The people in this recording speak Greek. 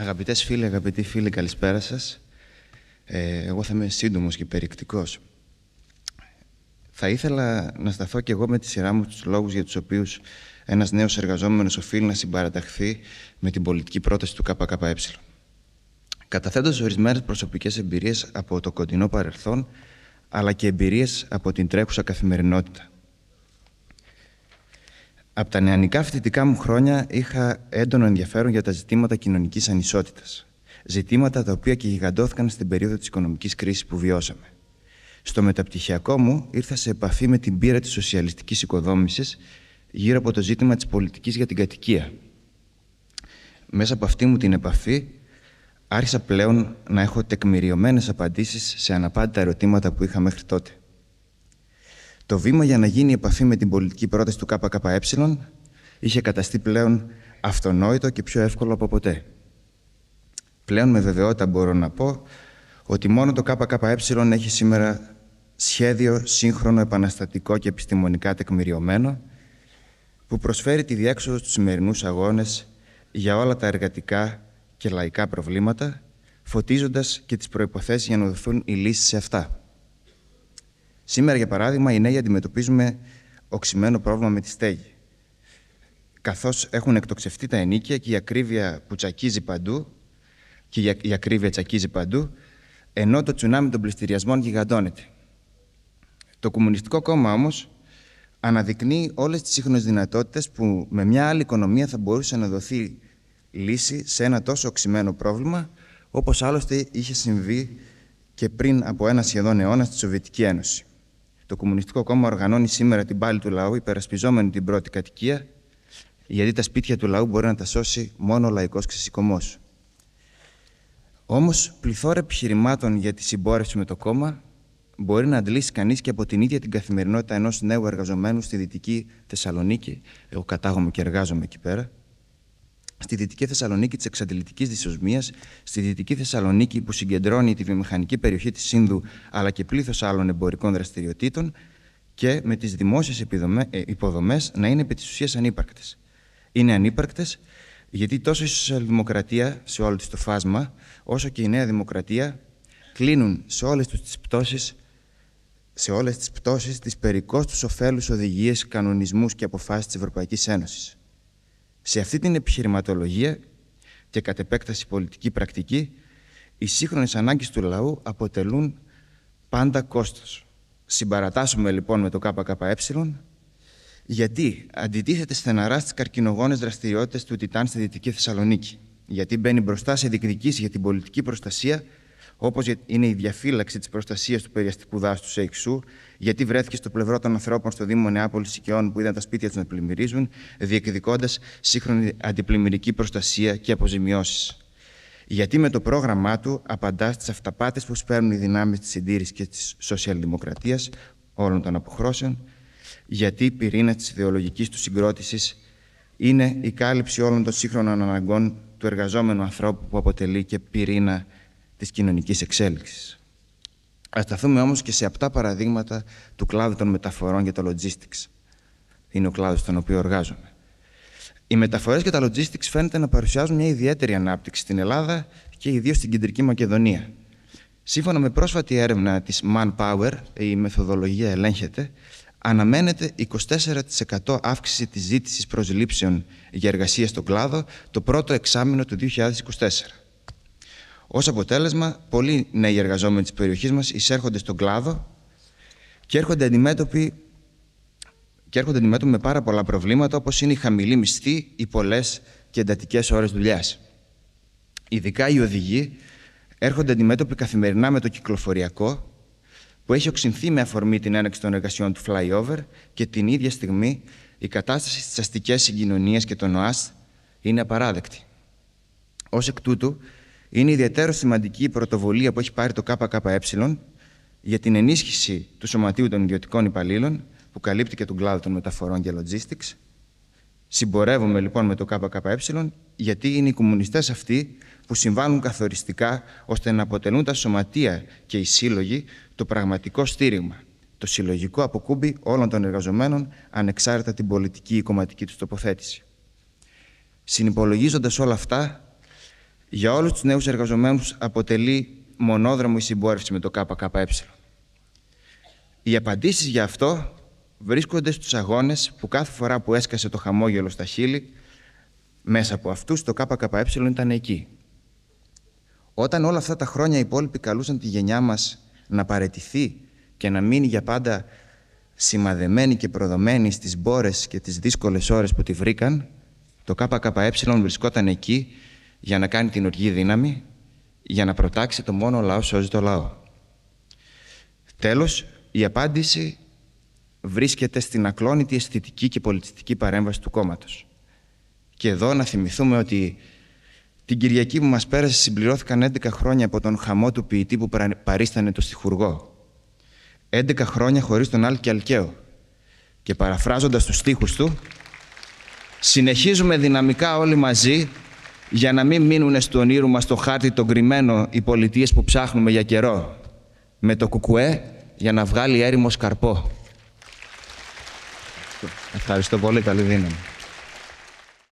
Αγαπητές φίλοι, αγαπητοί φίλοι, καλησπέρα σας. Ε, εγώ θα είμαι σύντομος και περιεκτικός. Θα ήθελα να σταθώ και εγώ με τη σειρά μου στου λόγους για τους οποίους ένας νέος εργαζόμενος οφείλει να συμπαραταχθεί με την πολιτική πρόταση του ΚΚΕ. Καταθέτω ορισμένες προσωπικές εμπειρίες από το κοντινό παρελθόν, αλλά και εμπειρίες από την τρέχουσα καθημερινότητα. Από τα νεανικά φοιτητικά μου χρόνια είχα έντονο ενδιαφέρον για τα ζητήματα κοινωνικής ανισότητας. Ζητήματα τα οποία και γιγαντώθηκαν στην περίοδο της οικονομικής κρίσης που βιώσαμε. Στο μεταπτυχιακό μου ήρθα σε επαφή με την πείρα της σοσιαλιστικής οικοδόμησης γύρω από το ζήτημα της πολιτικής για την κατοικία. Μέσα από αυτή μου την επαφή άρχισα πλέον να έχω τεκμηριωμένες απαντήσεις σε αναπάντητα ερωτήματα που είχα μέχρι τότε. Το βήμα για να γίνει η επαφή με την πολιτική πρόταση του ΚΚΕ είχε καταστεί πλέον αυτονόητο και πιο εύκολο από ποτέ. Πλέον με βεβαιότητα μπορώ να πω ότι μόνο το ΚΚΕ έχει σήμερα σχέδιο σύγχρονο, επαναστατικό και επιστημονικά τεκμηριωμένο που προσφέρει τη διέξοδο στους σημερινούς αγώνες για όλα τα εργατικά και λαϊκά προβλήματα, φωτίζοντας και τις προϋποθέσεις για να δοθούν οι λύσεις σε αυτά. Σήμερα, για παράδειγμα, οι νέοι αντιμετωπίζουμε οξυμένο πρόβλημα με τη στέγη. Καθώς έχουν εκτοξευτεί τα ενίκια και η ακρίβεια που τσακίζει παντού, και η ακρίβεια τσακίζει παντού, ενώ το τσουνάμι των πληστηριασμών γιγαντώνεται. Το Κομμουνιστικό Κόμμα όμως αναδεικνύει όλες τις σύγχρονες δυνατότητες που με μια άλλη οικονομία θα μπορούσε να δοθεί λύση σε ένα τόσο οξυμένο πρόβλημα, όπως άλλωστε είχε συμβεί και πριν από ένα σχεδόν αιώνα στη Σοβιετική Ένωση. Το Κομμουνιστικό Κόμμα οργανώνει σήμερα την πάλη του λαού, υπερασπιζόμενη την πρώτη κατοικία, γιατί τα σπίτια του λαού μπορεί να τα σώσει μόνο ο λαϊκός ξεσηκωμός. Όμως, πληθώρα επιχειρημάτων για τη συμπόρευση με το κόμμα μπορεί να αντλήσει κανείς και από την ίδια την καθημερινότητα ενός νέου εργαζομένου στη Δυτική Θεσσαλονίκη. Εγώ κατάγομαι και εργάζομαι εκεί πέρα στη Δυτική Θεσσαλονίκη της εξαντλητικής δυσοσμίας, στη Δυτική Θεσσαλονίκη που συγκεντρώνει τη βιομηχανική περιοχή της Σύνδου αλλά και πλήθος άλλων εμπορικών δραστηριοτήτων και με τις δημόσιες υποδομές να είναι επί της ουσίας ανύπαρκτες. Είναι ανύπαρκτες γιατί τόσο η Σοσιαλδημοκρατία σε όλο της το φάσμα, όσο και η Νέα Δημοκρατία κλείνουν σε όλες τις πτώσεις σε όλες τις πτώσεις τις περικώς τους οδηγίες, κανονισμούς και αποφάσεις της Ευρωπαϊκής Ένωσης. Σε αυτή την επιχειρηματολογία και κατ' επέκταση πολιτική πρακτική, οι σύγχρονες ανάγκες του λαού αποτελούν πάντα κόστος. Συμπαρατάσσουμε λοιπόν με το ΚΚΕ, γιατί αντιτίθεται στεναρά στις καρκινογόνες δραστηριότητες του Τιτάν στη Δυτική Θεσσαλονίκη, γιατί μπαίνει μπροστά σε διεκδικήσεις για την πολιτική προστασία όπως είναι η διαφύλαξη της προστασίας του περιαστικού δάσους σε εξού, γιατί βρέθηκε στο πλευρό των ανθρώπων στο Δήμο Νεάπολης Οικαιών που είδαν τα σπίτια τους να πλημμυρίζουν, διεκδικώντας σύγχρονη αντιπλημμυρική προστασία και αποζημιώσεις. Γιατί με το πρόγραμμά του απαντά στις αυταπάτες που σπέρνουν οι δυνάμεις της συντήρησης και της σοσιαλδημοκρατίας όλων των αποχρώσεων, γιατί η πυρήνα της ιδεολογικής του συγκρότησης είναι η κάλυψη όλων των σύγχρονων αναγκών του εργαζόμενου ανθρώπου που αποτελεί και πυρήνα της κοινωνικής εξέλιξης. Ας σταθούμε όμως και σε απτά παραδείγματα του κλάδου των μεταφορών και το logistics. Είναι ο κλάδος στον οποίο εργάζομαι. Οι μεταφορές και τα logistics φαίνεται να παρουσιάζουν μια ιδιαίτερη ανάπτυξη στην Ελλάδα και ιδίως στην Κεντρική Μακεδονία. Σύμφωνα με πρόσφατη έρευνα της Manpower, η μεθοδολογία ελέγχεται, αναμένεται 24% αύξηση της ζήτησης προσλήψεων για εργασία στον κλάδο το πρώτο εξάμεινο του 2024. Ως αποτέλεσμα, πολλοί νέοι εργαζόμενοι της περιοχής μας εισέρχονται στον κλάδο και έρχονται αντιμέτωποι και με πάρα πολλά προβλήματα όπως είναι η χαμηλή μισθή, οι πολλές και εντατικές ώρες δουλειάς. Ειδικά οι οδηγοί έρχονται αντιμέτωποι καθημερινά με το κυκλοφοριακό που έχει οξυνθεί με αφορμή την έναρξη των εργασιών του flyover και την ίδια στιγμή η κατάσταση στις αστικές συγκοινωνίες και των ΟΑΣ είναι απαράδεκτη. Ως εκ τούτου, είναι ιδιαίτερο σημαντική η πρωτοβολία που έχει πάρει το ΚΚΕ για την ενίσχυση του Σωματείου των Ιδιωτικών Υπαλλήλων, που καλύπτει και τον κλάδο των μεταφορών και logistics. Συμπορεύουμε λοιπόν με το ΚΚΕ, γιατί είναι οι κομμουνιστές αυτοί που συμβάλλουν καθοριστικά ώστε να αποτελούν τα σωματεία και οι σύλλογοι το πραγματικό στήριγμα, το συλλογικό αποκούμπι όλων των εργαζομένων, ανεξάρτητα την πολιτική ή κομματική τους τοποθέτηση. Συνυπολογίζοντας όλα αυτά, για όλους τους νέους εργαζομένους αποτελεί μονόδρομο η συμπόρευση με το ΚΚΕ. Οι απαντήσεις για αυτό βρίσκονται στους αγώνες που κάθε φορά που έσκασε το χαμόγελο στα χείλη, μέσα από αυτούς το ΚΚΕ ήταν εκεί. Όταν όλα αυτά τα χρόνια οι υπόλοιποι καλούσαν τη γενιά μας να παρετηθεί και να μείνει για πάντα σημαδεμένη και προδομένη στις μπόρες και τις δύσκολες ώρες που τη βρήκαν, το ΚΚΕ βρισκόταν εκεί για να κάνει την οργή δύναμη, για να προτάξει το μόνο λαό σώζει το λαό. Τέλος, η απάντηση βρίσκεται στην ακλόνητη αισθητική και πολιτιστική παρέμβαση του κόμματος. Και εδώ να θυμηθούμε ότι την Κυριακή που μας πέρασε συμπληρώθηκαν 11 χρόνια από τον χαμό του ποιητή που παρίστανε το στιχουργό. 11 χρόνια χωρίς τον Άλκη Αλκαίο. Και παραφράζοντας τους στίχους του, συνεχίζουμε δυναμικά όλοι μαζί για να μην μείνουν στον ήρου μας το χάρτη τον κρυμμένο οι πολιτείες που ψάχνουμε για καιρό. Με το κουκουέ για να βγάλει έρημο σκαρπό. Ευχαριστώ πολύ. Καλή δύναμη.